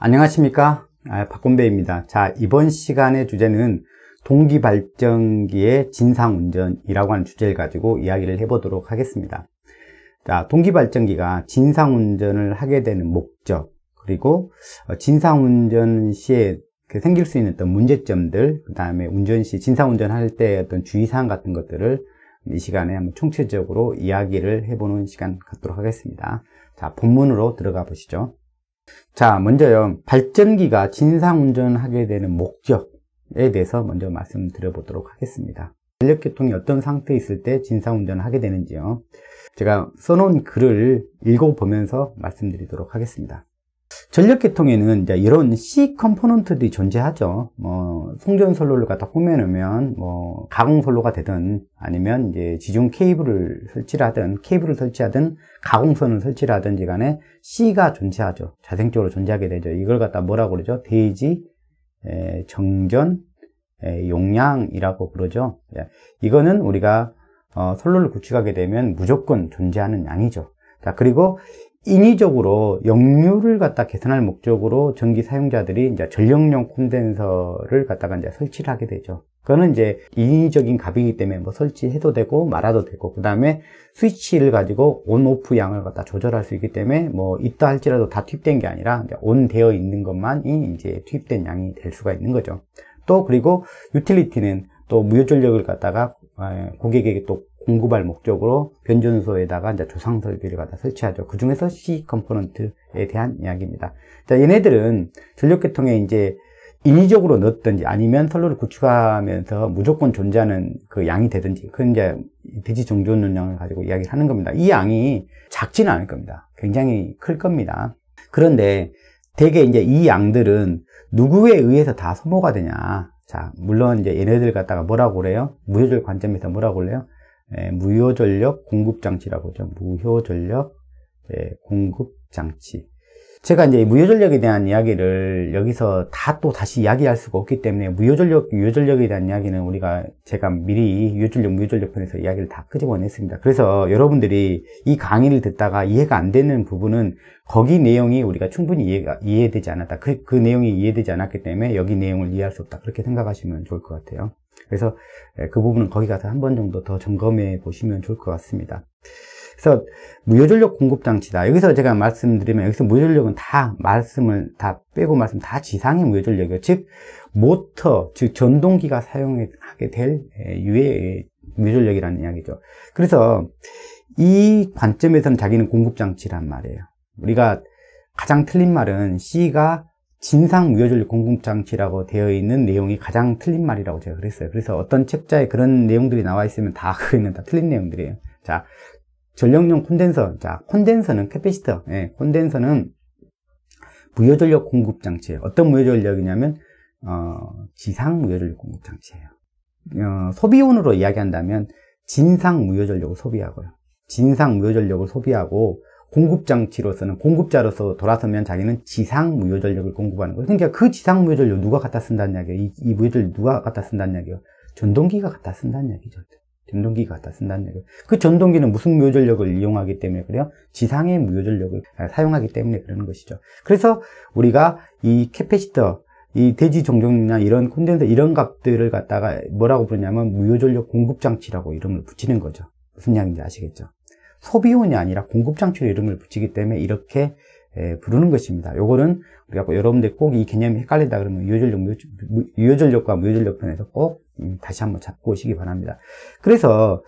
안녕하십니까 아, 박건배입니다 자 이번 시간의 주제는 동기발전기의 진상운전이라고 하는 주제를 가지고 이야기를 해보도록 하겠습니다 자 동기발전기가 진상운전을 하게 되는 목적 그리고 어, 진상운전 시에 그 생길 수 있는 어떤 문제점들 그 다음에 운전 시 진상운전 할때 어떤 주의사항 같은 것들을 이 시간에 한번 총체적으로 이야기를 해보는 시간 갖도록 하겠습니다 자 본문으로 들어가 보시죠 자, 먼저요. 발전기가 진상운전하게 되는 목적에 대해서 먼저 말씀드려보도록 하겠습니다. 전력교통이 어떤 상태에 있을 때 진상운전을 하게 되는지요. 제가 써놓은 글을 읽어보면서 말씀드리도록 하겠습니다. 전력 계통에는 이제 이런 C 컴포넌트들이 존재하죠. 뭐 송전 선로를 갖다 꾸며 놓으면 뭐 가공 선로가 되든 아니면 이제 지중 케이블을 설치하든 케이블을 설치하든 가공선을 설치하든지 간에 C가 존재하죠. 자생적으로 존재하게 되죠. 이걸 갖다 뭐라고 그러죠? 대지 에, 정전 에, 용량이라고 그러죠. 예. 이거는 우리가 어, 선로를 구축하게 되면 무조건 존재하는 양이죠. 자 그리고 인위적으로 역류를 갖다 개선할 목적으로 전기 사용자들이 이제 전력용 콘덴서를 갖다가 이제 설치를 하게 되죠. 그거는 이제 인위적인 값이기 때문에 뭐 설치해도 되고 말아도 되고 그 다음에 스위치를 가지고 온 오프 양을 갖다 조절할 수 있기 때문에 뭐 있다 할지라도 다 투입된 게 아니라 온 되어 있는 것만이 이제 투입된 양이 될 수가 있는 거죠. 또 그리고 유틸리티는 또 무효 전력을 갖다가 아, 고객에게 또 공급할 목적으로 변전소에다가 이제 조상 설비를 갖다 설치하죠. 그 중에서 C 컴포넌트에 대한 이야기입니다. 자, 얘네들은 전력 계통에 이제 인위적으로 넣든지 아니면 선로를 구축하면서 무조건 존재하는 그 양이 되든지 그 이제 대지 정존 능량을 가지고 이야기를 하는 겁니다. 이 양이 작지는 않을 겁니다. 굉장히 클 겁니다. 그런데 대개 이제 이 양들은 누구에 의해서 다 소모가 되냐? 자, 물론 이제 얘네들 갖다가 뭐라고 그래요? 무효율 관점에서 뭐라고 그래요? 예, 무효전력 공급장치라고 하죠. 무효전력 예, 공급장치. 제가 이제 무효전력에 대한 이야기를 여기서 다 또 다시 이야기할 수가 없기 때문에 무효전력, 유효전력에 대한 이야기는 우리가 제가 미리 유효전력, 무효전력 편에서 이야기를 다 끄집어냈습니다. 그래서 여러분들이 이 강의를 듣다가 이해가 안 되는 부분은 거기 내용이 우리가 충분히 이해가, 이해되지 않았다. 그, 그 내용이 이해되지 않았기 때문에 여기 내용을 이해할 수 없다. 그렇게 생각하시면 좋을 것 같아요. 그래서 예, 그 부분은 거기 가서 한 번 정도 더 점검해 보시면 좋을 것 같습니다. 그래서 무효전력 공급 장치다. 여기서 제가 말씀드리면 여기서 무효전력은 다 말씀을 다 빼고 말씀 다 지상의 무효전력이에요. 즉 모터 즉 전동기가 사용하게 될 예, 유해 무효전력이라는 이야기죠. 그래서 이 관점에서는 자기는 공급 장치란 말이에요. 우리가 가장 틀린 말은 C가 진상 무효질 공급장치라고 되어 있는 내용이 가장 틀린 말이라고 제가 그랬어요. 그래서 어떤 책자에 그런 내용들이 나와 있으면 다 그거는 다 틀린 내용들이에요. 자, 전력용 콘덴서. 자, 콘덴서는 캐피시터. 예, 콘덴서는 무효전력 공급장치예요. 어떤 무효전력이냐면 어, 지상 무효전력 공급장치예요. 어, 소비원으로 이야기한다면 진상 무효전력을 소비하고요. 진상 무효전력을 소비하고 공급장치로서는 공급자로서 돌아서면 자기는 지상 무효 전력을 공급하는 거예요. 그러니까 그 지상 무효 전력 누가 갖다 쓴다는 이야기예요. 이, 이 무효 전력 누가 갖다 쓴다는 이야기예요. 전동기가 갖다 쓴다는 이야기죠. 전동기가 갖다 쓴다는 이야기예요그 전동기는 무슨 무효 전력을 이용하기 때문에 그래요? 지상의 무효 전력을 아, 사용하기 때문에 그러는 것이죠. 그래서 우리가 이 캐패시터 이 대지 종종이나 이런 콘덴서 이런 값들을 갖다가 뭐라고 부르냐면 무효 전력 공급 장치라고 이름을 붙이는 거죠. 무슨 이야기인지 아시겠죠? 소비온이 아니라 공급장치로 이름을 붙이기 때문에 이렇게 예, 부르는 것입니다. 요거는 우리가 뭐 여러분들 꼭 이 개념이 헷갈린다 그러면 유효전력, 유효전력과 무효전력 편에서 꼭 음, 다시 한번 잡고 오시기 바랍니다. 그래서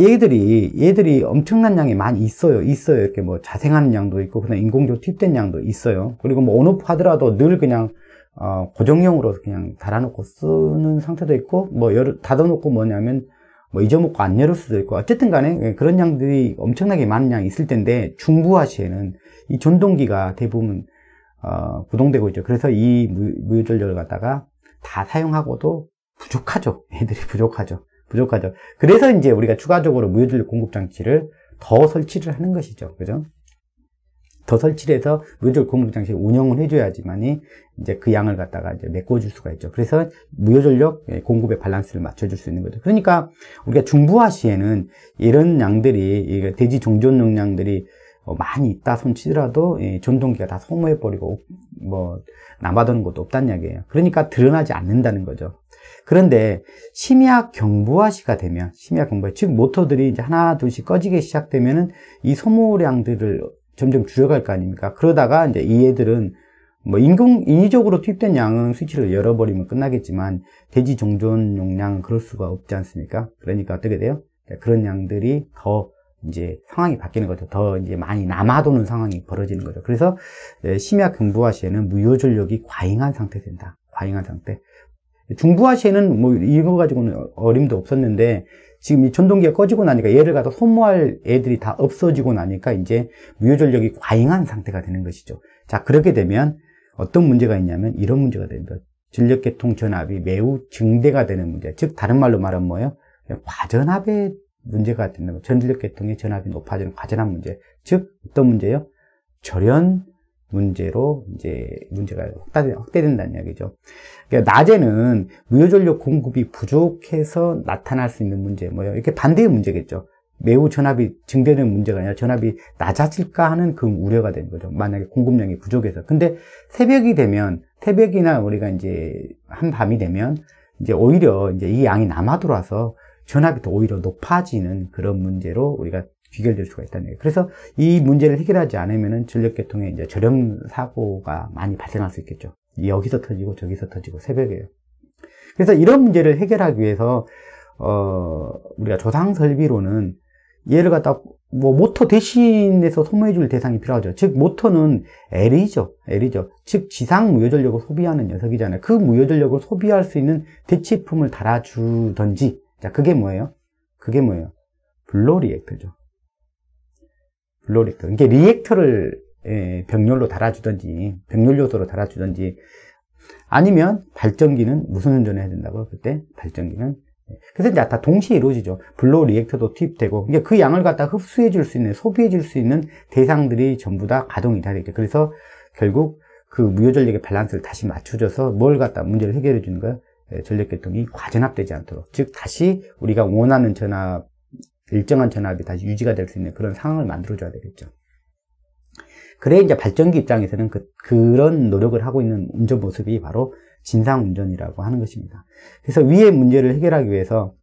얘들이 얘들이 엄청난 양이 많이 있어요. 있어요. 이렇게 뭐 자생하는 양도 있고 그냥 인공적으로 투입된 양도 있어요. 그리고 뭐 온오프 하더라도 늘 그냥 어, 고정형으로 그냥 달아놓고 쓰는 상태도 있고 뭐열 닫아놓고 뭐냐면 뭐 잊어먹고 안 열었을 수도 있고 어쨌든 간에 그런 양들이 엄청나게 많은 양이 있을 텐데 중부아시에는이 전동기가 대부분 어, 구동되고 있죠. 그래서 이 무유전력을 갖다가 다 사용하고도 부족하죠. 애들이 부족하죠. 부족하죠. 그래서 이제 우리가 추가적으로 무유전력 공급 장치를 더 설치를 하는 것이죠. 그죠? 더 설치해서 를 무효졸 공급장치 운영을 해줘야지만이 이제 그 양을 갖다가 이제 메꿔줄 수가 있죠. 그래서 무효전력 예, 공급의 밸런스를 맞춰줄 수 있는 거죠. 그러니까 우리가 중부화 시에는 이런 양들이 대지 종전 용량들이 어, 많이 있다 손치더라도 전동기가 다 소모해버리고 뭐 남아도는 것도 없다는 이야기예요. 그러니까 드러나지 않는다는 거죠. 그런데 심야 경부화시가 되면 심야 경부화 즉 모터들이 이제 하나 둘씩 꺼지게 시작되면은 이 소모량들을 점점 줄여갈 거 아닙니까? 그러다가 이제 이 애들은 뭐 인공 인위적으로 투입된 양은 스위치를 열어버리면 끝나겠지만 돼지 종전 용량은 그럴 수가 없지 않습니까? 그러니까 어떻게 돼요? 네, 그런 양들이 더 이제 상황이 바뀌는 거죠. 더 이제 많이 남아도는 상황이 벌어지는 거죠. 그래서 네, 심야 경부화 시에는 무효전력이 과잉한 상태 된다. 과잉한 상태. 중부화 시에는 뭐 이거 가지고는 어림도 없었는데 지금 이 전동기가 꺼지고 나니까 얘를 갖다 소모할 애들이 다 없어지고 나니까 이제 무효전력이 과잉한 상태가 되는 것이죠. 자, 그렇게 되면 어떤 문제가 있냐면 이런 문제가 됩니다. 전력계통 전압이 매우 증대가 되는 문제. 즉, 다른 말로 말하면 뭐예요? 과전압의 문제가 된다면 전력계통의 전압이 높아지는 과전압 문제. 즉, 어떤 문제예요? 절연 문제로 이제 문제가 확대, 된다는 이야기죠. 그러니까 낮에는 의효전력 공급이 부족해서 나타날 수 있는 문제, 뭐요 이렇게 반대의 문제겠죠. 매우 전압이 증대되는 문제가 아니라 전압이 낮아질까 하는 그 우려가 되는 거죠. 만약에 공급량이 부족해서. 근데 새벽이 되면, 새벽이나 우리가 이제 한밤이 되면, 이제 오히려 이제 이 양이 남아 들어와서 전압이 더 오히려 높아지는 그런 문제로 우리가 귀결될 수가 있다는 얘기예요 그래서 이 문제를 해결하지 않으면은 전력계통에 이제 저렴 사고가 많이 발생할 수 있겠죠. 여기서 터지고 저기서 터지고 새벽에요. 그래서 이런 문제를 해결하기 위해서 어 우리가 조상 설비로는 얘를 갖다 뭐 모터 대신해서 소모해 줄 대상이 필요하죠. 즉 모터는 L이죠. L이죠. 즉 지상 무효전력을 소비하는 녀석이잖아요. 그 무효전력을 소비할 수 있는 대체품을 달아주던지 자 그게 뭐예요? 그게 뭐예요? 블로 리액터죠. 블로렉터. 이게 리액터를 예, 병렬로 달아주든지 병렬 요소로 달아주든지 아니면 발전기는 무슨 운전을 해야 된다고 그때 발전기는 예. 그래서 이제 다 동시에 이루어지죠 블로우 리액터도 투입되고 이게 그 양을 갖다 흡수해 줄 수 있는 소비해 줄 수 있는 대상들이 전부 다 가동이 다 되죠 그래서 결국 그 무효전력의 밸런스를 다시 맞춰줘서 뭘 갖다 문제를 해결해 주는 거예요 전력계통이 과전압되지 않도록 즉 다시 우리가 원하는 전압 일정한 전압이 다시 유지가 될 수 있는 그런 상황을 만들어줘야 되겠죠. 그래 이제 발전기 입장에서는 그, 그런 노력을 하고 있는 운전 모습이 바로 진상 운전이라고 하는 것입니다. 그래서 위의 문제를 해결하기 위해서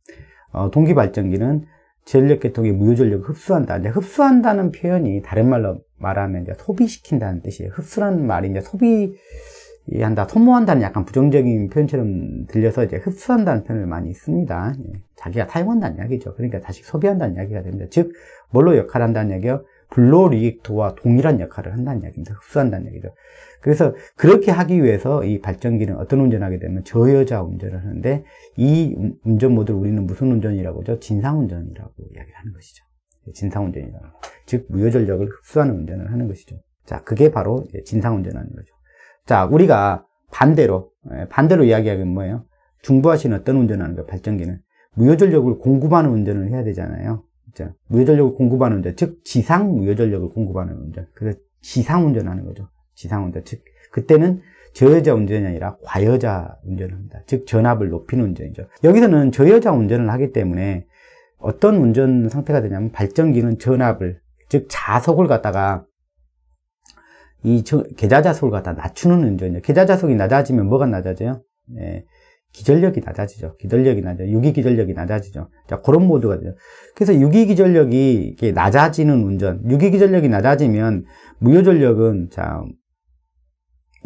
어, 동기 발전기는 전력 계통의 무효 전력을 흡수한다. 이제 흡수한다는 표현이 다른 말로 말하면 이제 소비시킨다는 뜻이에요. 흡수라는 말이 이제 소비 이 예, 한다, 소모한다는 약간 부정적인 표현처럼 들려서 이제 흡수한다는 표현을 많이 씁니다. 예. 자기가 사용한다는 이야기죠. 그러니까 다시 소비한다는 이야기가 됩니다. 즉, 뭘로 역할한다는 이야기요? 블로리익도와 동일한 역할을 한다는 이야기입니다. 흡수한다는 이야기죠 그래서 그렇게 하기 위해서 이 발전기는 어떤 운전하게 되면 저여자 운전을 하는데 이 운전 모드를 우리는 무슨 운전이라고 하죠 진상운전이라고 이야기를 하는 것이죠. 예, 진상운전이라고. 즉, 무효전력을 흡수하는 운전을 하는 것이죠. 자, 그게 바로 진상운전하는 거죠. 자, 우리가 반대로, 예, 반대로 이야기하기는 뭐예요? 중부하신 어떤 운전하는 거, 발전기는? 무효전력을 공급하는 운전을 해야 되잖아요. 그죠 무효전력을 공급하는 운전, 즉, 지상 무효전력을 공급하는 운전. 그래서 지상 운전하는 거죠. 지상 운전. 즉, 그때는 저여자 운전이 아니라 과여자 운전을 합니다. 즉, 전압을 높이는 운전이죠. 여기서는 저여자 운전을 하기 때문에 어떤 운전 상태가 되냐면 발전기는 전압을, 즉, 자석을 갖다가 이 저, 계좌 자속을 갖다 낮추는 운전이에요. 계좌 자속이 낮아지면 뭐가 낮아져요? 예, 기절력이 낮아지죠. 기절력이 낮아 유기 기절력이 낮아지죠. 자, 그런 모드가 돼요. 그래서 유기 기절력이 낮아지는 운전. 유기 기절력이 낮아지면 무효 전력은 자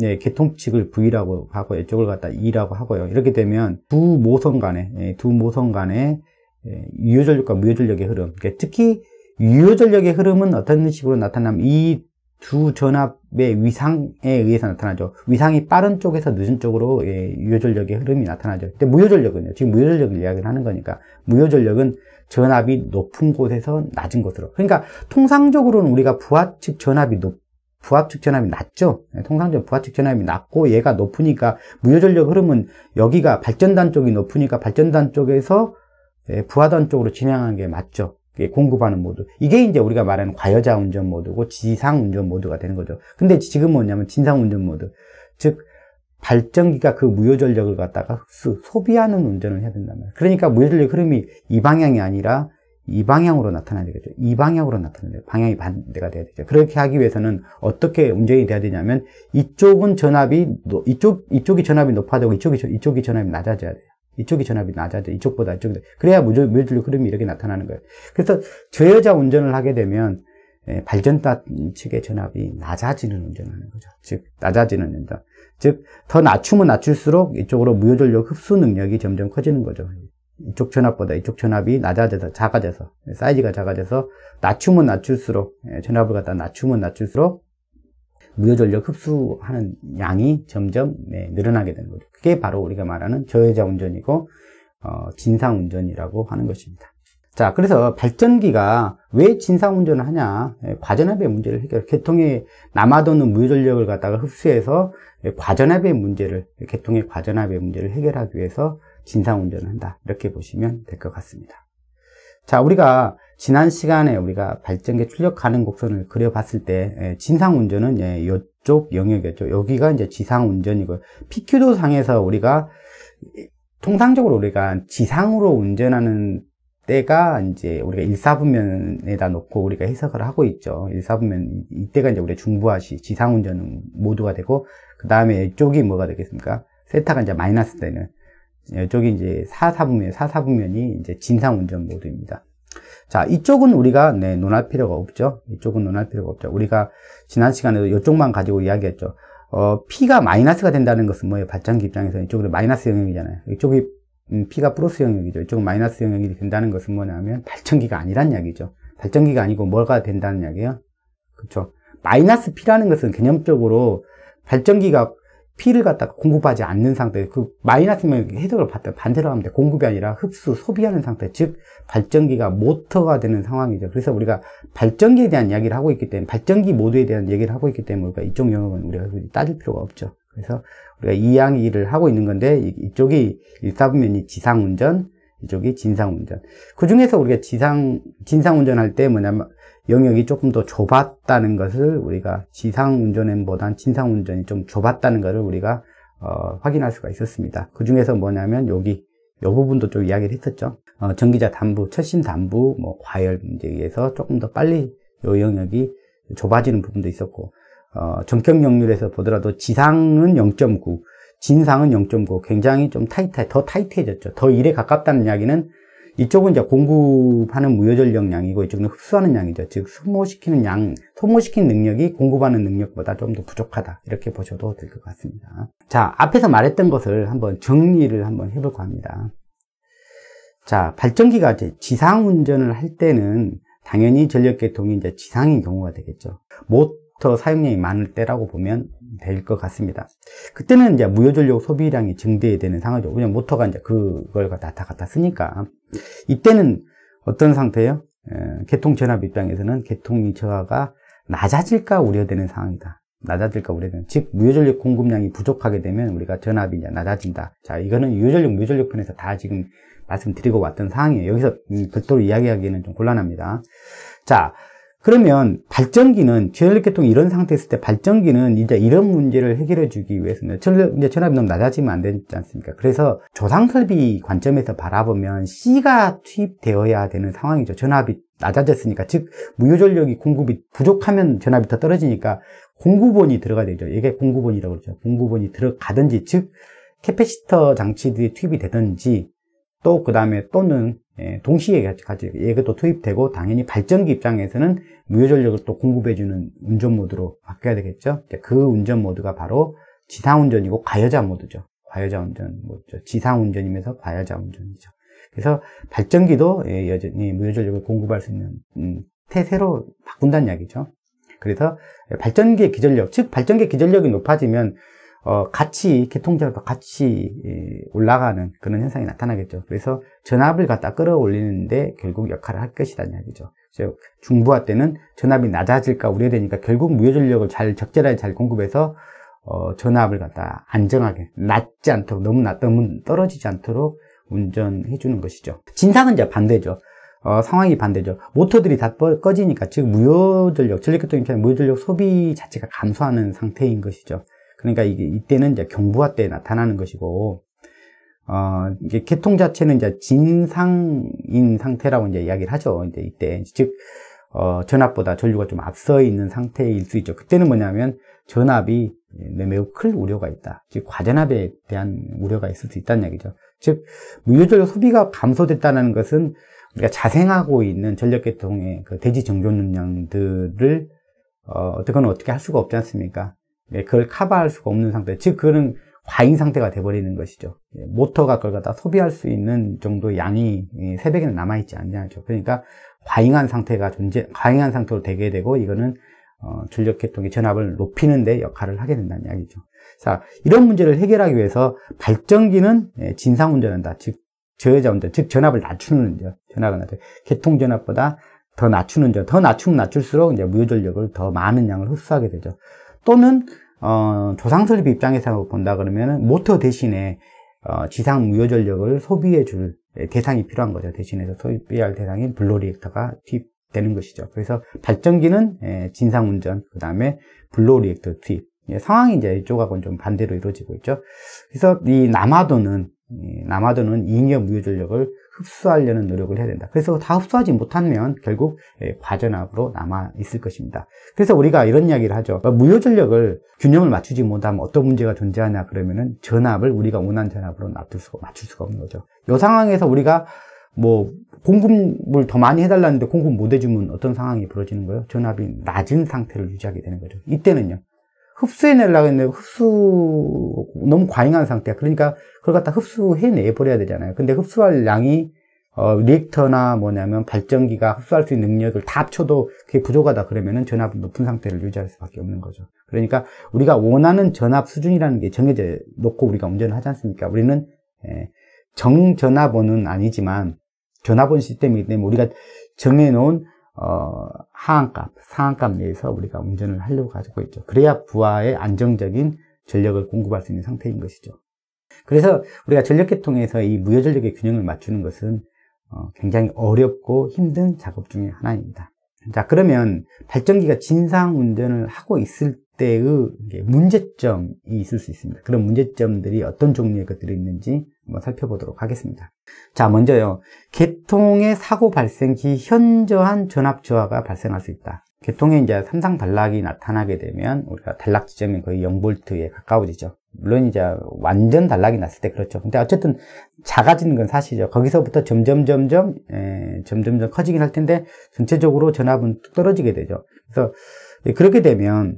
예, 개통칙을 V라고 하고 이쪽을 갖다 E라고 하고요. 이렇게 되면 두 모선 간에 예, 두 모선 간에 예, 유효 전력과 무효 전력의 흐름. 그러니까 특히 유효 전력의 흐름은 어떤 식으로 나타나면 이두 전압의 위상에 의해서 나타나죠. 위상이 빠른 쪽에서 늦은 쪽으로 예, 유효전력의 흐름이 나타나죠. 근데 무효전력은요. 지금 무효전력을 이야기를 하는 거니까 무효전력은 전압이 높은 곳에서 낮은 곳으로. 그러니까 통상적으로는 우리가 부하 측 전압이 높부하측 전압이 낮죠. 예, 통상적으로 부하측 전압이 낮고 얘가 높으니까 무효전력 흐름은 여기가 발전단 쪽이 높으니까 발전단 쪽에서 예, 부하단 쪽으로 진행하는 게 맞죠. 공급하는 모드. 이게 이제 우리가 말하는 과여자 운전 모드고 지상 운전 모드가 되는 거죠. 근데 지금 뭐냐면 진상 운전 모드. 즉, 발전기가 그 무효전력을 갖다가 흡수, 소비하는 운전을 해야 된다는 거예요. 그러니까 무효전력 흐름이 이 방향이 아니라 이 방향으로 나타나야 되겠죠. 이 방향으로 나타나야 돼요. 방향이 반대가 돼야 되죠. 그렇게 하기 위해서는 어떻게 운전이 돼야 되냐면 이쪽은 전압이 이쪽 이쪽이 전압이 높아지고 이쪽이 이쪽이 전압이 낮아져야 돼요. 이쪽이 전압이 낮아져. 이쪽보다 이쪽 그래야 무조 물질의 흐름이 이렇게 나타나는 거예요. 그래서 저여자 운전을 하게 되면 예, 발전단 측의 전압이 낮아지는 운전을 하는 거죠. 즉, 낮아지는 운전. 즉, 더 낮추면 낮출수록 이쪽으로 무효전력 흡수 능력이 점점 커지는 거죠. 이쪽 전압보다 이쪽 전압이 낮아져서, 작아져서, 사이즈가 작아져서, 낮추면 낮출수록, 예, 전압을 갖다 낮추면 낮출수록 무효전력 흡수하는 양이 점점 네, 늘어나게 되는 거죠. 그게 바로 우리가 말하는 저해자 운전이고 어, 진상 운전이라고 하는 것입니다. 자, 그래서 발전기가 왜 진상 운전을 하냐? 예, 과전압의 문제를 해결. 개통에 남아도는 무효전력을 갖다가 흡수해서 예, 과전압의 문제를 개통의 과전압의 문제를 해결하기 위해서 진상 운전을 한다. 이렇게 보시면 될 것 같습니다. 자, 우리가 지난 시간에 우리가 발전기 출력 가는 곡선을 그려봤을 때 예, 진상 운전은 이쪽 예, 영역이었죠. 여기가 이제 지상 운전이고 PQ도 상에서 우리가 통상적으로 우리가 지상으로 운전하는 때가 이제 우리가 일사분면에다 놓고 우리가 해석을 하고 있죠. 일사분면 이때가 이제 우리 중부하시 지상운전은 모두가 되고 그 다음에 이쪽이 뭐가 되겠습니까? 세타가 이제 마이너스 되는 이쪽이 이제 사사분면 사사분면이 이제 진상운전 모드입니다. 자, 이쪽은 우리가 네, 논할 필요가 없죠. 이쪽은 논할 필요가 없죠. 우리가 지난 시간에도 이쪽만 가지고 이야기했죠. 어, P가 마이너스가 된다는 것은 뭐예요? 발전기 입장에서는 이쪽은 마이너스 영역이잖아요. 이쪽이 음, P가 플러스 영역이죠. 이쪽은 마이너스 영역이 된다는 것은 뭐냐면 발전기가 아니란 이야기죠. 발전기가 아니고 뭐가 된다는 이야기예요? 그렇죠. 마이너스 P라는 것은 개념적으로 발전기가 피를 갖다가 공급하지 않는 상태, 그 마이너스면 해석을 받다 반대로 하면 돼. 공급이 아니라 흡수, 소비하는 상태, 즉 발전기가 모터가 되는 상황이죠. 그래서 우리가 발전기에 대한 이야기를 하고 있기 때문에 발전기 모드에 대한 얘기를 하고 있기 때문에 우리가 이쪽 영역은 우리가 따질 필요가 없죠. 그래서 우리가 이양이를 하고 있는 건데 이쪽이 일사분면이 지상운전, 이쪽이 진상운전. 그 중에서 우리가 지상 진상운전할 때 뭐냐면 영역이 조금 더 좁았다는 것을 우리가 지상 운전행보단 진상 운전이 좀 좁았다는 것을 우리가 어, 확인할 수가 있었습니다. 그 중에서 뭐냐면 여기 이 부분도 좀 이야기를 했었죠. 어, 전기자 담부, 철심 담부, 뭐 과열 문제에 의해서 조금 더 빨리 이 영역이 좁아지는 부분도 있었고 어, 전격 역률에서 보더라도 지상은 0.9, 진상은 0.9 굉장히 좀 타이트해 더 타이트해졌죠. 더 1에 가깝다는 이야기는 이쪽은 이제 공급하는 무효절 역량이고 이쪽은 흡수하는 양이죠. 즉 소모시키는 양, 소모시킨 능력이 공급하는 능력보다 좀 더 부족하다 이렇게 보셔도 될 것 같습니다. 자 앞에서 말했던 것을 한번 정리를 한번 해볼까 합니다. 자 발전기가 이제 지상 운전을 할 때는 당연히 전력 계통이 이제 지상인 경우가 되겠죠. 더 사용량이 많을 때라고 보면 될 것 같습니다. 그때는 이제 무효전력 소비량이 증대해야 되는 상황이죠. 왜냐 모터가 이제 그걸 갖다 갖다 쓰니까. 이때는 어떤 상태예요? 개통 전압 입장에서는 개통이 저하가 낮아질까 우려되는 상황이다. 낮아질까 우려되는. 즉, 무효전력 공급량이 부족하게 되면 우리가 전압이 이제 낮아진다. 자, 이거는 유효전력, 무효전력 편에서 다 지금 말씀드리고 왔던 상황이에요. 여기서 별도로 이야기하기에는 좀 곤란합니다. 자, 그러면 발전기는 전력계통 이런 상태 있을 때 발전기는 이제 이런 문제를 해결해 주기 위해서는 전력 이제 전압이 너무 낮아지면 안 되지 않습니까? 그래서 조상 설비 관점에서 바라보면 C가 투입되어야 되는 상황이죠. 전압이 낮아졌으니까 즉 무효전력이 공급이 부족하면 전압이 더 떨어지니까 공급원이 들어가야 되죠. 이게 공급원이라고 그러죠. 공급원이 들어가든지 즉 캐패시터 장치들이 투입이 되든지 또 그 다음에 또는 예, 동시에 같이 얘가도 예, 투입되고 당연히 발전기 입장에서는 무효전력을 또 공급해주는 운전 모드로 바뀌어야 되겠죠. 그 운전 모드가 바로 지상 운전이고 과여자 모드죠. 과여자 운전 모드죠. 지상 운전이면서 과여자 운전이죠. 그래서 발전기도 예, 여전히 무효전력을 공급할 수 있는 음, 태세로 바꾼다는 이야기죠. 그래서 발전기의 기전력, 즉 발전기의 기전력이 높아지면 어, 같이 개통제도 같이 예, 올라가는 그런 현상이 나타나겠죠. 그래서 전압을 갖다 끌어올리는데 결국 역할을 할 것이다는 이야기죠. 즉 중부화 때는 전압이 낮아질까 우려되니까 결국 무효전력을 잘 적절하게 잘 공급해서 어, 전압을 갖다 안정하게 낮지 않도록 너무 낮 너무 떨어지지 않도록 운전해 주는 것이죠. 진상은 이제 반대죠. 어, 상황이 반대죠. 모터들이 다 꺼지니까 즉 무효전력 전력교통입장의 무효전력 소비 자체가 감소하는 상태인 것이죠. 그러니까 이게 이때는 이제 경부화 때 나타나는 것이고 어, 이제 개통 자체는 이제 진상인 상태라고 이제 이야기를 하죠. 이제 이때. 즉, 어, 전압보다 전류가 좀 앞서 있는 상태일 수 있죠. 그때는 뭐냐면 전압이 매우 클 우려가 있다. 즉, 과전압에 대한 우려가 있을 수 있다는 얘기죠. 즉, 물류전류 소비가 감소됐다는 것은 우리가 자생하고 있는 전력계통의 그 대지 정조 능량들을 어, 어떻건 어떻게 할 수가 없지 않습니까? 예, 그걸 커버할 수가 없는 상태. 즉, 그거는 과잉 상태가 돼버리는 것이죠. 예, 모터가 그걸 갖다 소비할 수 있는 정도의 양이 새벽에는 남아있지 않냐죠. 그러니까 과잉한 상태가 존재, 과잉한 상태로 되게 되고 이거는 어, 전력계통의 전압을 높이는데 역할을 하게 된다는 이야기죠. 자, 이런 문제를 해결하기 위해서 발전기는 예, 진상 운전한다. 즉, 저여자 운전, 즉 전압을 낮추는 운전, 전압을 낮추 계통 전압보다 더 낮추는 전, 더 낮추면 낮출수록 이제 무효전력을 더 많은 양을 흡수하게 되죠. 또는 어, 조상설립 입장에서 본다 그러면 모터 대신에 어, 지상 무효 전력을 소비해 줄 대상이 필요한 거죠. 대신해서 소비할 대상인 블로리액터가 투입되는 것이죠. 그래서 발전기는 예, 진상 운전, 그 다음에 블로리액터 투입. 예, 상황이 이제 이쪽하고는 좀 반대로 이루어지고 있죠. 그래서 이 남아도는 남아도는 잉여 무효 전력을 흡수하려는 노력을 해야 된다. 그래서 다 흡수하지 못하면 결국 예, 과전압으로 남아 있을 것입니다. 그래서 우리가 이런 이야기를 하죠. 아, 무효전력을 균형을 맞추지 못하면 어떤 문제가 존재하냐 그러면은 전압을 우리가 원하는 전압으로 놔둘 수가, 맞출 수가 없는 거죠. 이 상황에서 우리가 뭐 공급을 더 많이 해달라는데 공급 못 해주면 어떤 상황이 벌어지는 거예요? 전압이 낮은 상태를 유지하게 되는 거죠. 이때는요. 흡수해내려고 했는데 흡수 너무 과잉한 상태야. 그러니까 그걸 갖다 흡수해내버려야 되잖아요. 근데 흡수할 양이 어, 리액터나 뭐냐면 발전기가 흡수할 수 있는 능력을 다 합쳐도 그게 부족하다 그러면은 전압 높은 상태를 유지할 수밖에 없는 거죠. 그러니까 우리가 원하는 전압 수준이라는 게 정해져 놓고 우리가 운전을 하지 않습니까? 우리는 예, 정전압원은 아니지만 전압원 시스템이기 때문에 우리가 정해놓은 어, 하한값, 상한값 내에서 우리가 운전을 하려고 가지고 있죠. 그래야 부하의 안정적인 전력을 공급할 수 있는 상태인 것이죠. 그래서 우리가 전력계통에서 이 무효전력의 균형을 맞추는 것은 어, 굉장히 어렵고 힘든 작업 중에 하나입니다. 자 그러면 발전기가 진상 운전을 하고 있을 때의 문제점이 있을 수 있습니다. 그런 문제점들이 어떤 종류의 것들이 있는지 한번 살펴보도록 하겠습니다. 자, 먼저요. 개통의 사고 발생 시 현저한 전압 저하가 발생할 수 있다. 개통에 이제 삼상 단락이 나타나게 되면 우리가 단락 지점이 거의 0볼트에 가까워지죠. 물론 이제 완전 단락이 났을 때 그렇죠. 근데 어쨌든 작아지는 건 사실이죠. 거기서부터 점점 점점 에, 점점점 커지긴 할 텐데 전체적으로 전압은 뚝 떨어지게 되죠. 그래서 그렇게 되면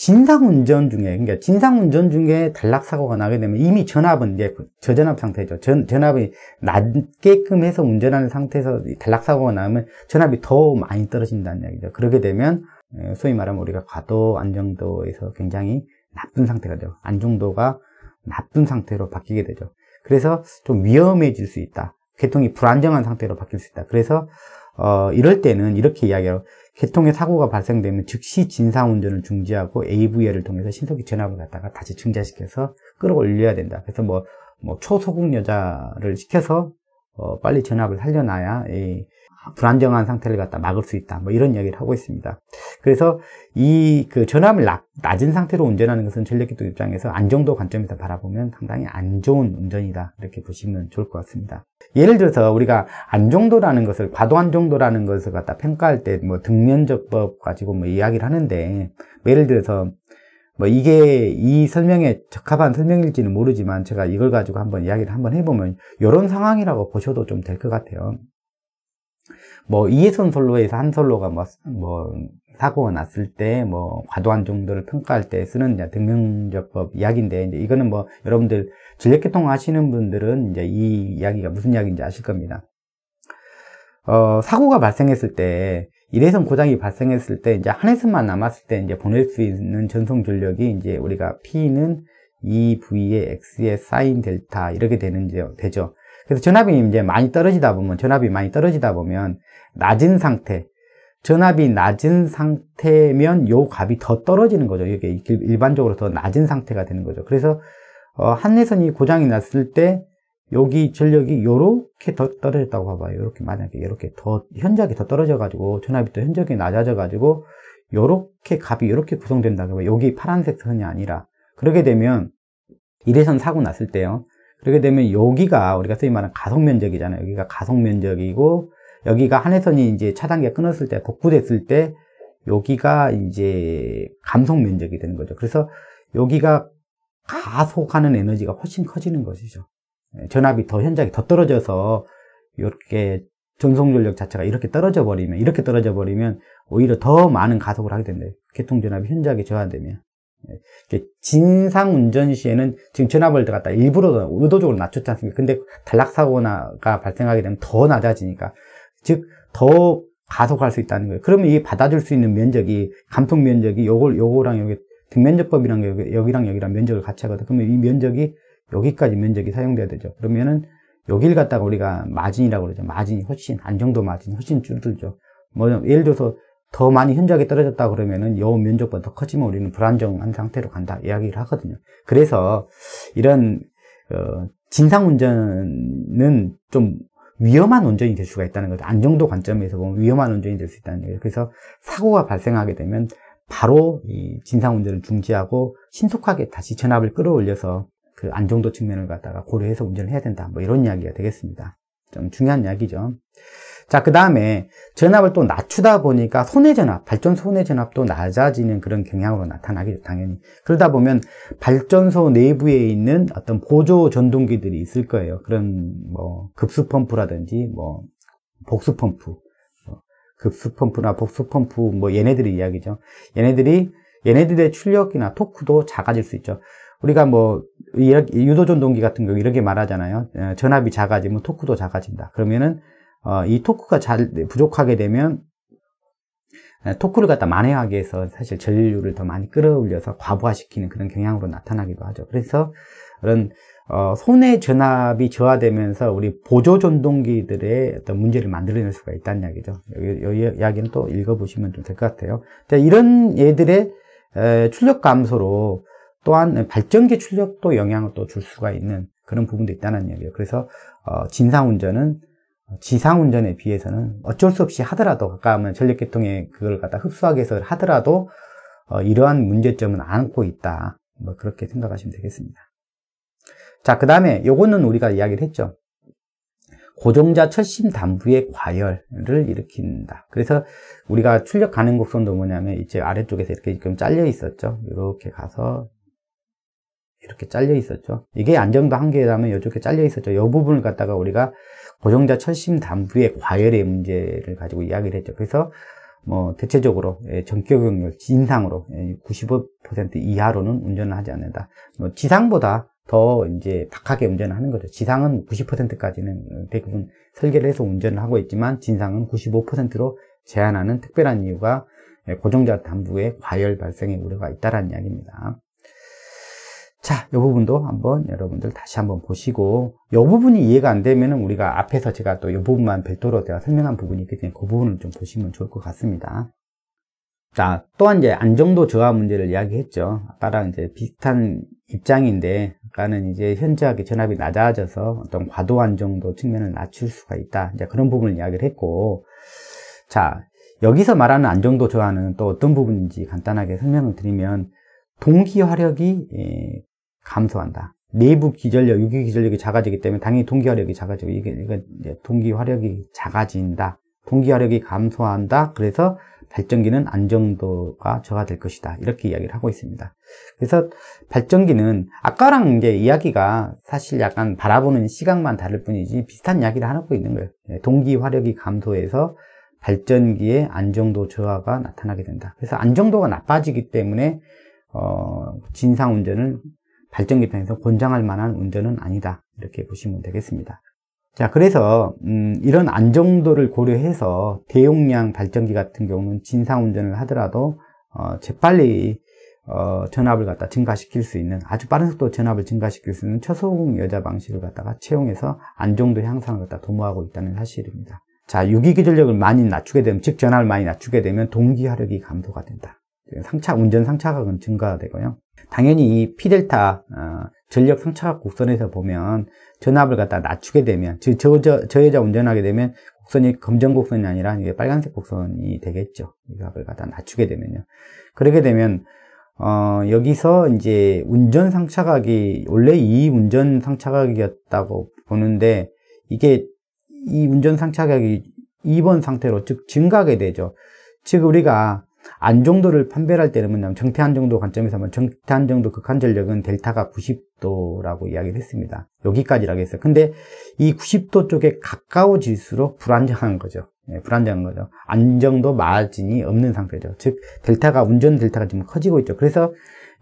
진상운전 중에, 그러니까 진상운전 중에 탈락사고가 나게 되면 이미 전압은 이제 그 저전압 상태죠. 전, 전압이 낮게끔 해서 운전하는 상태에서 탈락사고가 나면 전압이 더 많이 떨어진다는 얘기죠. 그렇게 되면, 예, 소위 말하면 우리가 과도 안정도에서 굉장히 나쁜 상태가 되요 안정도가 나쁜 상태로 바뀌게 되죠. 그래서 좀 위험해질 수 있다. 개통이 불안정한 상태로 바뀔 수 있다. 그래서 어, 이럴 때는 이렇게 이야기해요. 개통의 사고가 발생되면 즉시 진상운전을 중지하고 AVL을 통해서 신속히 전압을 갖다가 다시 증자시켜서 끌어올려야 된다. 그래서 뭐, 뭐 초소국 여자를 시켜서 어, 빨리 전압을 살려놔야 이 불안정한 상태를 갖다 막을 수 있다. 뭐 이런 이야기를 하고 있습니다. 그래서 이 그 전압을 낮, 낮은 상태로 운전하는 것은 전력기도 입장에서 안정도 관점에서 바라보면 상당히 안 좋은 운전이다. 이렇게 보시면 좋을 것 같습니다. 예를 들어서 우리가 안정도라는 것을 과도 안정도라는 것을 갖다 평가할 때 뭐 등면적법 가지고 뭐 이야기를 하는데 뭐 예를 들어서 뭐 이게 이 설명에 적합한 설명일지는 모르지만 제가 이걸 가지고 한번 이야기를 한번 해보면 이런 상황이라고 보셔도 좀 될 것 같아요. 뭐 이해선 선로에서 한 선로가 뭐, 뭐 사고가 났을 때 뭐 과도한 정도를 평가할 때 쓰는 이제 등명접법 이야기인데 이제 이거는 뭐 여러분들 전력계통 하시는 분들은 이제 이 이야기가 무슨 이야기인지 아실 겁니다. 어, 사고가 발생했을 때일회선 고장이 발생했을 때 이제 한해선만 남았을 때 이제 보낼 수 있는 전송 전력이 이제 우리가 P는 EV의 x 의 사인 델타 이렇게 되는 되죠. 그래서 전압이 이제 많이 떨어지다 보면 전압이 많이 떨어지다 보면 낮은 상태 전압이 낮은 상태면 요 값이 더 떨어지는 거죠. 이게 일반적으로 더 낮은 상태가 되는 거죠. 그래서 어, 한내선이 고장이 났을 때 여기 전력이 요렇게 더 떨어졌다고 봐봐요. 이렇게 만약에 이렇게 더 현저하게 더 떨어져 가지고 전압이 또 현저하게 낮아져 가지고 요렇게 값이 이렇게 구성된다고 봐요. 여기 파란색 선이 아니라 그러게 되면 이래선 사고 났을 때요. 그렇게 되면 여기가 우리가 쓰위 말하는 가속 면적이잖아요. 여기가 가속 면적이고 여기가 한해선이 이제 차단계 끊었을 때 복구됐을 때 여기가 이제 감속 면적이 되는 거죠. 그래서 여기가 가속하는 에너지가 훨씬 커지는 것이죠. 예, 전압이 더 현저하게 더 떨어져서 이렇게 전송전력 자체가 이렇게 떨어져 버리면 이렇게 떨어져 버리면 오히려 더 많은 가속을 하게 된대요. 개통전압이 현저하게 저하되면 예. 진상 운전 시에는 지금 전압을 들어갔다 일부러 의도적으로 낮췄지 않습니까? 근데 탈락사고가 발생하게 되면 더 낮아지니까 즉 더 가속할 수 있다는 거예요. 그러면 이 받아줄 수 있는 면적이 감통 면적이 요걸 요거랑 여기 등면적법이랑 여기, 여기랑 여기랑 면적을 같이 하거든. 그러면 이 면적이 여기까지 면적이 사용돼야 되죠. 그러면은 여길 갖다가 우리가 마진이라고 그러죠. 마진이 훨씬 안정도 마진이 훨씬 줄들죠. 뭐 예를 들어서 더 많이 현저하게 떨어졌다 그러면은 여우 면적보다 더 커지면 우리는 불안정한 상태로 간다 이야기를 하거든요. 그래서 이런 어, 진상 운전은 좀 위험한 운전이 될 수가 있다는 거죠. 안정도 관점에서 보면 위험한 운전이 될 수 있다는 거예요. 그래서 사고가 발생하게 되면 바로 이 진상 운전을 중지하고 신속하게 다시 전압을 끌어올려서 그 안정도 측면을 갖다가 고려해서 운전을 해야 된다. 뭐 이런 이야기가 되겠습니다. 좀 중요한 이야기죠. 자, 그 다음에 전압을 또 낮추다 보니까 손해전압, 발전 손해전압도 낮아지는 그런 경향으로 나타나겠죠, 당연히. 그러다 보면 발전소 내부에 있는 어떤 보조 전동기들이 있을 거예요. 그런 뭐 급수펌프라든지 뭐 복수펌프, 뭐 급수펌프나 복수펌프 뭐 얘네들의 이야기죠. 얘네들이 얘네들의 출력이나 토크도 작아질 수 있죠. 우리가 뭐 유도전동기 같은 경우 이렇게 말하잖아요. 예, 전압이 작아지면 토크도 작아진다. 그러면은 어, 이 토크가 잘 네, 부족하게 되면 네, 토크를 갖다 만회하기 위해서 사실 전류를 더 많이 끌어올려서 과부하시키는 그런 경향으로 나타나기도 하죠. 그래서 그런 어, 손의 전압이 저하되면서 우리 보조 전동기들의 어떤 문제를 만들어낼 수가 있다는 이야기죠. 여기 이야기는 또 읽어보시면 좀될것 같아요. 자, 이런 애들의 에, 출력 감소로 또한 발전기 출력도 영향을 또 줄 수가 있는 그런 부분도 있다는 이야기예요. 그래서 어, 진상 운전은 지상운전에 비해서는 어쩔 수 없이 하더라도 가까우면 전력계통에 그걸 갖다 흡수하게 해서 하더라도 어, 이러한 문제점은 안고 있다. 뭐 그렇게 생각하시면 되겠습니다. 자, 그 다음에 요거는 우리가 이야기를 했죠. 고정자 철심 단부의 과열을 일으킨다. 그래서 우리가 출력 가능 곡선도 뭐냐면 이제 아래쪽에서 이렇게 좀 잘려 있었죠. 이렇게 가서 이렇게 잘려 있었죠. 이게 안정도 한계라면 이렇게 잘려 있었죠. 요 부분을 갖다가 우리가 고정자 철심 담부의 과열의 문제를 가지고 이야기를 했죠. 그래서 뭐 대체적으로 전격용률 인상으로 95% 이하로는 운전을 하지 않는다. 뭐 지상보다 더 이제 박하게 운전을 하는 거죠. 지상은 90%까지는 대부분 설계를 해서 운전을 하고 있지만 진상은 95%로 제한하는 특별한 이유가 예, 고정자 담부의 과열 발생의 우려가 있다라는 이야기입니다. 자, 이 부분도 한번 여러분들 다시 한번 보시고 이 부분이 이해가 안 되면 은 우리가 앞에서 제가 또 이 부분만 별도로 제가 설명한 부분이 있기 때문에 그 부분을 좀 보시면 좋을 것 같습니다. 자, 또한 이제 안정도 저하 문제를 이야기했죠. 아까랑 이제 비슷한 입장인데 아까는 이제 현저하게 전압이 낮아져서 어떤 과도 안정도 측면을 낮출 수가 있다. 이제 그런 부분을 이야기를 했고 자, 여기서 말하는 안정도 저하는 또 어떤 부분인지 간단하게 설명을 드리면 동기 화력이 예, 감소한다. 내부 기전력, 유기 기전력이 작아지기 때문에 당연히 동기 화력이 작아지고 이게 이게 동기 화력이 작아진다. 동기 화력이 감소한다. 그래서 발전기는 안정도가 저하될 것이다. 이렇게 이야기를 하고 있습니다. 그래서 발전기는 아까랑 이제 이야기가 사실 약간 바라보는 시각만 다를 뿐이지 비슷한 이야기를 하고 있는 거예요. 예, 동기 화력이 감소해서 발전기의 안정도 저하가 나타나게 된다. 그래서 안정도가 나빠지기 때문에 어, 진상 운전을 발전 기편에서 권장할 만한 운전은 아니다. 이렇게 보시면 되겠습니다. 자, 그래서 음, 이런 안정도를 고려해서 대용량 발전기 같은 경우는 진상 운전을 하더라도 어, 재빨리 어, 전압을 갖다 증가시킬 수 있는 아주 빠른 속도 전압을 증가시킬 수 있는 최소공 여자 방식을 갖다가 채용해서 안정도 향상을 갖다 도모하고 있다는 사실입니다. 자, 유기 기전력을 많이 낮추게 되면 즉 전압을 많이 낮추게 되면 동기 화력이 감소가 된다. 상차, 운전 상차각은 증가되고요. 당연히 이 P델타, 어, 전력 상차각 곡선에서 보면 전압을 갖다 낮추게 되면, 즉, 저, 저, 저여자 운전하게 되면 곡선이 검정 곡선이 아니라 이게 빨간색 곡선이 되겠죠. 이압을 갖다 낮추게 되면요. 그렇게 되면, 어, 여기서 이제 운전 상차각이, 원래 이 운전 상차각이었다고 보는데, 이게 이 운전 상차각이 2번 상태로 즉 증가하게 되죠. 즉 우리가 안정도를 판별할 때는 뭐냐면 정태안정도 관점에서만 정태안정도 극한전력은 델타가 90도라고 이야기를 했습니다. 여기까지라고 했어요. 근데 이 90도 쪽에 가까워질수록 불안정한 거죠. 예, 불안정한 거죠. 안정도 마진이 없는 상태죠. 즉 델타가 운전 델타가 지금 커지고 있죠. 그래서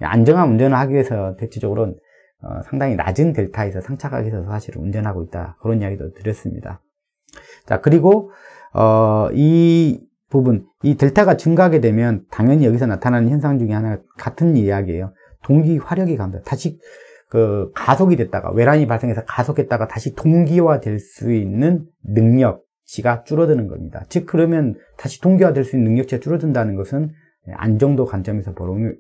안정한 운전을 하기 위해서 대체적으로 어, 상당히 낮은 델타에서 상착하기에서 사실 운전하고 있다 그런 이야기도 드렸습니다. 자 그리고 어, 이 부분, 이 델타가 증가하게 되면 당연히 여기서 나타나는 현상 중에 하나 같은 이야기예요. 동기 화력이 감소. 다시 그 가속이 됐다가 외란이 발생해서 가속했다가 다시 동기화 될 수 있는 능력치가 줄어드는 겁니다. 즉 그러면 다시 동기화 될 수 있는 능력치가 줄어든다는 것은 안정도 관점에서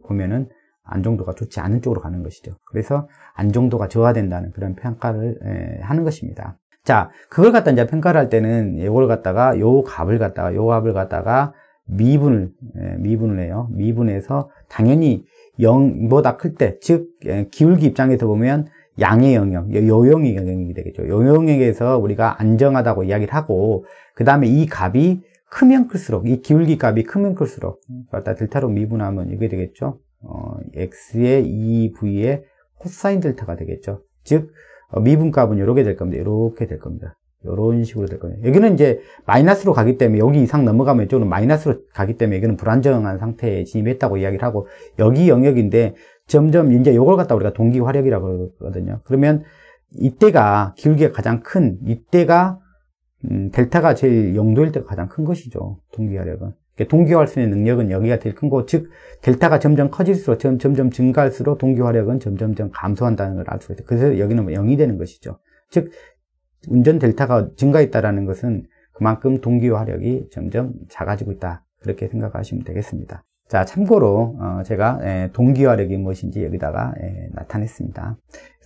보면은 안정도가 좋지 않은 쪽으로 가는 것이죠. 그래서 안정도가 저하된다는 그런 평가를 하는 것입니다. 자, 그걸 갖다 이제 평가를 할 때는 이걸 갖다가 요 값을 갖다가 요 값을 갖다가 미분을 예, 미분을 해요. 미분해서 당연히 0보다 클 때, 즉 예, 기울기 입장에서 보면 양의 영역, 요형의 영역이 되겠죠. 요역에서 우리가 안정하다고 이야기를 하고 그 다음에 이 값이 크면 클수록 이 기울기 값이 크면 클수록 갖다 델타로 미분하면 이게 되겠죠. 어, x의 2v의 e 코사인 델타가 되겠죠. 즉 어, 미분값은 이렇게 될 겁니다. 이렇게 될 겁니다. 이런 식으로 될 겁니다. 여기는 이제 마이너스로 가기 때문에 여기 이상 넘어가면 이쪽은 마이너스로 가기 때문에 여기는 불안정한 상태에 진입했다고 이야기를 하고 여기 영역인데 점점 이제 이걸 갖다 우리가 동기화력이라고 그러거든요. 그러면 이때가 기울기가 가장 큰 이때가 음, 델타가 제일 0도일 때가 가장 큰 것이죠. 동기화력은. 동기화할 수 있는 능력은 여기가 제일 큰 거, 즉 델타가 점점 커질수록 점, 점점 증가할수록 동기화력은 점점점 감소한다는 걸 알 수가 있어요. 그래서 여기는 0이 뭐 되는 것이죠. 즉 운전 델타가 증가했다라는 것은 그만큼 동기화력이 점점 작아지고 있다. 그렇게 생각하시면 되겠습니다. 자, 참고로 어, 제가 에, 예, 동기화력이 무엇인지 여기다가 에, 예, 나타냈습니다.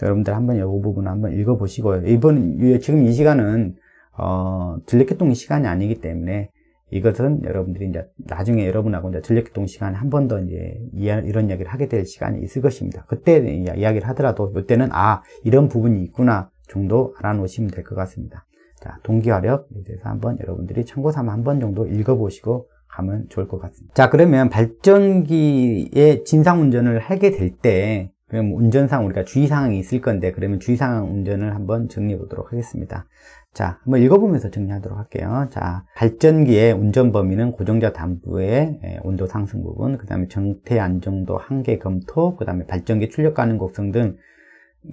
여러분들 한번 이 부분 한번 읽어보시고요. 이번 지금 이 시간은 어, 들레개통의 시간이 아니기 때문에 이것은 여러분들이 이제 나중에 여러분하고 이제 전력기동 시간에 한 번 더 이제 이런 이야기를 하게 될 시간이 있을 것입니다. 그때 이야기를 하더라도 이때는 아 이런 부분이 있구나 정도 알아놓으시면 될 것 같습니다. 자 동기화력 에 대해서 한번 여러분들이 참고삼아 한 번 정도 읽어보시고 가면 좋을 것 같습니다. 자 그러면 발전기의 진상 운전을 하게 될 때 그럼 운전상 우리가 주의사항이 있을 건데 그러면 주의사항 운전을 한번 정리해 보도록 하겠습니다. 자, 한번 읽어보면서 정리하도록 할게요. 자, 발전기의 운전 범위는 고정자 담부의 예, 온도 상승 부분, 그 다음에 정태 안정도 한계 검토, 그 다음에 발전기 출력 가능 곡선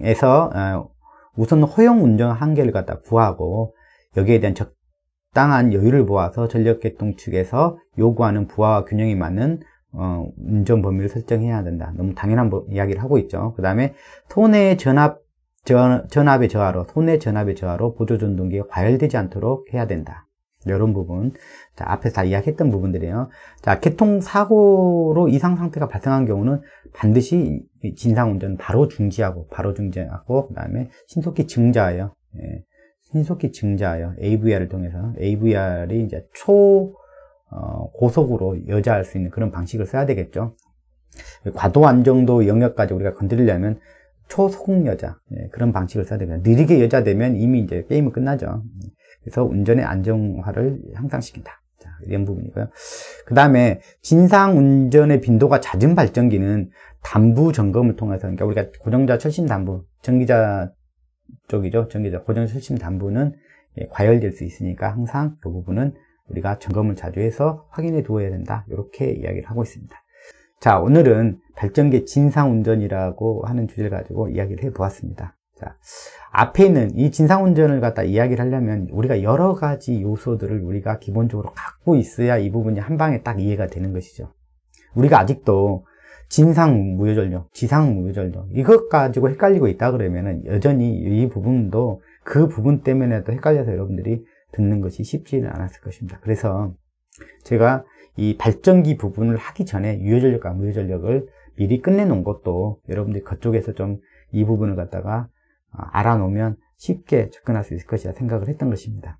등에서 어, 우선 허용 운전 한계를 갖다 구하고 여기에 대한 적당한 여유를 보아서 전력계통 측에서 요구하는 부하와 균형이 맞는 어, 운전 범위를 설정해야 된다. 너무 당연한 뭐 이야기를 하고 있죠. 그 다음에 손해의 전압 전압의 저하로, 손의 전압의 저하로 보조전동기가 과열되지 않도록 해야 된다. 이런 부분. 자, 앞에서 다 이야기했던 부분들이에요. 자, 개통사고로 이상 상태가 발생한 경우는 반드시 진상운전 바로 중지하고, 바로 중지하고, 그 다음에 신속히 증자하여 예, 신속히 증자하여 AVR을 통해서. AVR이 이제 초, 어, 고속으로 여자할 수 있는 그런 방식을 써야 되겠죠. 과도 안정도 영역까지 우리가 건드리려면 초속 여자 예, 그런 방식을 써야 됩니다. 느리게 여자 되면 이미 이제 게임은 끝나죠. 그래서 운전의 안정화를 향상시킨다. 자, 이런 부분이고요. 그 다음에 진상 운전의 빈도가 잦은 발전기는 담부 점검을 통해서 그러니까 우리가 고정자 철심 담부 전기자 쪽이죠. 전기자 고정 철심 담부는 예, 과열될 수 있으니까 항상 그 부분은 우리가 점검을 자주 해서 확인해 두어야 된다. 이렇게 이야기를 하고 있습니다. 자, 오늘은 발전기 진상운전이라고 하는 주제를 가지고 이야기를 해보았습니다. 자, 앞에 있는 이 진상운전을 갖다 이야기를 하려면 우리가 여러 가지 요소들을 우리가 기본적으로 갖고 있어야 이 부분이 한 방에 딱 이해가 되는 것이죠. 우리가 아직도 진상 무효전력, 지상 무효전력 이것 가지고 헷갈리고 있다 그러면은 여전히 이 부분도 그 부분 때문에도 헷갈려서 여러분들이 듣는 것이 쉽지는 않았을 것입니다. 그래서 제가 이 발전기 부분을 하기 전에 유효전력과 무효전력을 미리 끝내놓은 것도 여러분들이 그쪽에서 좀 이 부분을 갖다가 어, 알아놓으면 쉽게 접근할 수 있을 것이라 생각을 했던 것입니다.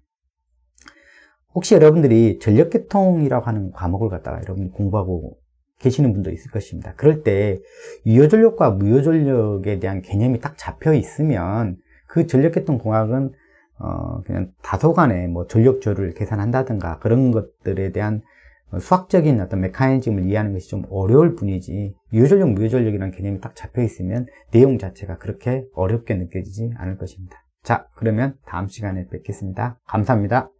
혹시 여러분들이 전력계통이라고 하는 과목을 갖다가 여러분 공부하고 계시는 분도 있을 것입니다. 그럴 때 유효전력과 무효전력에 대한 개념이 딱 잡혀 있으면 그 전력계통 공학은 어 그냥 다소간의 뭐 전력조를 계산한다든가 그런 것들에 대한 수학적인 어떤 메카니즘을 이해하는 것이 좀 어려울 뿐이지 유전력 무효전력이라는 개념이 딱 잡혀 있으면 내용 자체가 그렇게 어렵게 느껴지지 않을 것입니다. 자, 그러면 다음 시간에 뵙겠습니다. 감사합니다.